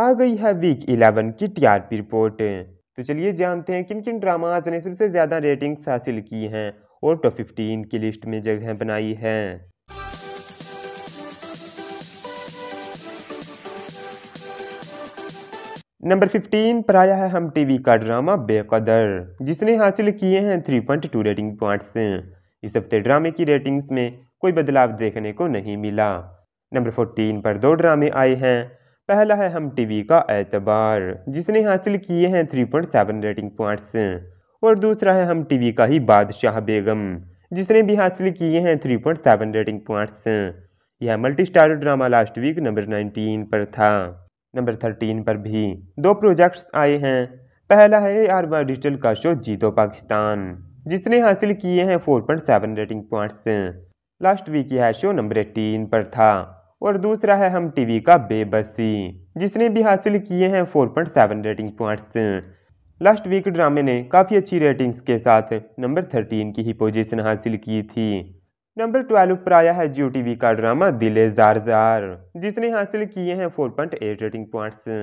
आ गई है वीक 11 की टीआरपी रिपोर्ट तो चलिए जानते हैं किन किन ड्रामाज ने सबसे ज़्यादा रेटिंग्स हासिल की हैं और टॉप फिफ्टीन की लिस्ट में जगह बनाई है नंबर 15 पर आया है हम टीवी का ड्रामा बेकदर जिसने हासिल किए हैं 3.2 रेटिंग पॉइंट्स इस हफ्ते ड्रामे की रेटिंग्स में कोई बदलाव देखने को नहीं मिला नंबर 14 पर दो ड्रामे आए हैं पहला है हम टीवी का एतबार जिसने हासिल किए हैं three point seven rating points और दूसरा है हम टीवी का ही बादशाह बेगम जिसने भी हासिल किए हैं three point seven rating points यह multi star drama last week number nineteen पर था नंबर थर्टीन पर भी दो प्रोजेक्ट्स आए हैं पहला है आर डिजिटल का शो जीतो पाकिस्तान जिसने हासिल किए हैं seven rating points last week यह शो नंबर एटीन पर था और दूसरा है हम टीवी का बेबसी जिसने भी हासिल किए हैं 4.7 रेटिंग पॉइंट्स लास्ट वीक ड्रामे ने काफ़ी अच्छी रेटिंग्स के साथ नंबर 13 की ही पोजीशन हासिल की थी नंबर 12 पर आया है जियो टीवी का ड्रामा दिले जार जार जिसने हासिल किए हैं 4.8 रेटिंग पॉइंट्स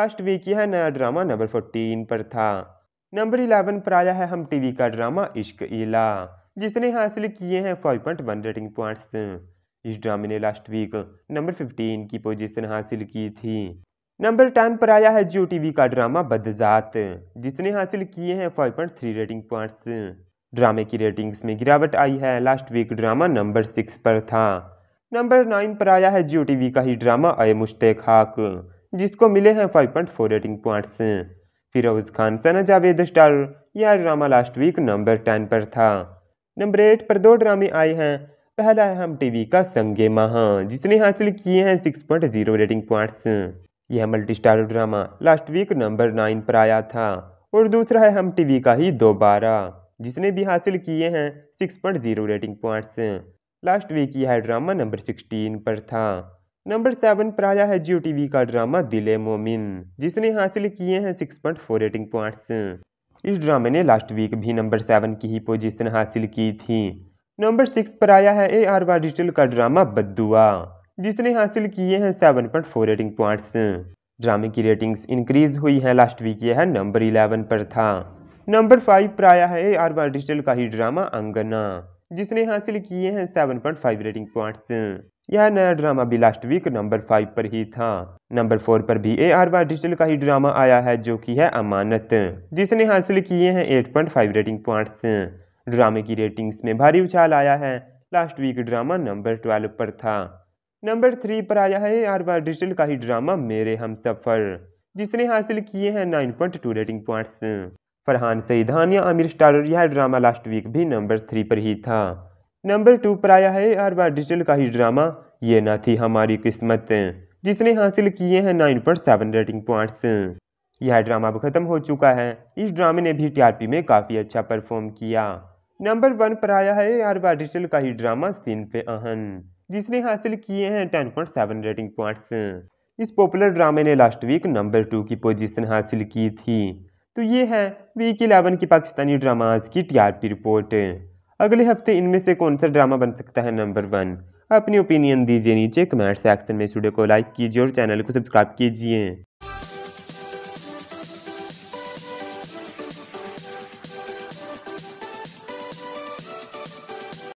लास्ट वीक यह नया ड्रामा नंबर फोर्टीन पर था नंबर इलेवन पर आया है हम टीवी का ड्रामा इश्क इला जिसने हासिल किए हैं वन रेटिंग पॉइंट्स इस ड्रामे ने लास्ट वीक नंबर फिफ्टीन की पोजीशन हासिल की थी नंबर टेन पर आया है जियो टीवी का ड्रामा बदजात जिसने हासिल किए हैं five point three rating points ड्रामे की रेटिंग्स में गिरावट आई है last week drama number six पर था नंबर नाइन पर आया है जियो टीवी का ही ड्रामा अय मुश्तेक हाक जिसको मिले हैं five point four rating points Feroze Khan Sana Javed star यह drama last week number ten पर था नंबर एट पर दो ड्रामे आए हैं पहला है हम टीवी का संगे महा जिसने हासिल किए हैं six point zero rating points यह multi star drama last week number nine पर आया था और दूसरा है हम टीवी का ही दोबारा जिसने भी हासिल किए हैं six point zero rating points last week यह ड्रामा नंबर सिक्सटीन पर था नंबर सेवन पर आया है जियो टीवी का ड्रामा दिले मोमिन जिसने हासिल किए हैं six point four rating points इस ड्रामे ने लास्ट वीक भी नंबर सेवन की ही पोजीशन हासिल की थी नंबर सिक्स पर आया है ए आर डिजिटल का ड्रामा बदुआ जिसने हासिल किए हैं seven point four rating points ड्रामे की रेटिंग्स इंक्रीज हुई है लास्ट वीक यह है नंबर इलेवन पर था नंबर फाइव पर आया है ए आर वाई डिजिटल का ही ड्रामा अंगना जिसने हासिल किए हैं seven point five rating points यह नया ड्रामा भी लास्ट वीक नंबर फाइव पर ही था नंबर फोर पर भी ए आर वाई डिजिटल का ही ड्रामा आया है जो कि है अमानत जिसने हासिल किए हैं eight point five rating points ड्रामे की रेटिंग्स में भारी उछाल आया है last week drama number twelve पर था नंबर थ्री पर आया है आर बार डिजिटल का ही ड्रामा मेरे हम सफ़र जिसने हासिल किए हैं nine point two rating points Farhan सईदान या आमिर स्टारर यह ड्रामा लास्ट वीक भी नंबर थ्री पर ही था नंबर टू पर आया है आर बार डिजिटल का ही ड्रामा ये ना थी हमारी किस्मत जिसने हासिल किए हैं nine point seven rating points यह ड्रामा अब खत्म हो चुका है इस ड्रामे ने भी टीआरपी में काफ़ी अच्छा परफॉर्म किया नंबर वन पर आया है यार डिजिटल का ही ड्रामा सीन पे आहन जिसने हासिल किए हैं ten point seven rating points इस पॉपुलर ड्रामे ने लास्ट वीक नंबर टू की पोजीशन हासिल की थी तो ये है वीक इलेवन की पाकिस्तानी ड्रामाज की टीआरपी रिपोर्ट अगले हफ्ते इनमें से कौन सा ड्रामा बन सकता है नंबर वन अपनी ओपिनियन दीजिए नीचे कमेंट सेक्शन में इस वीडियो को लाइक कीजिए और चैनल को सब्सक्राइब कीजिए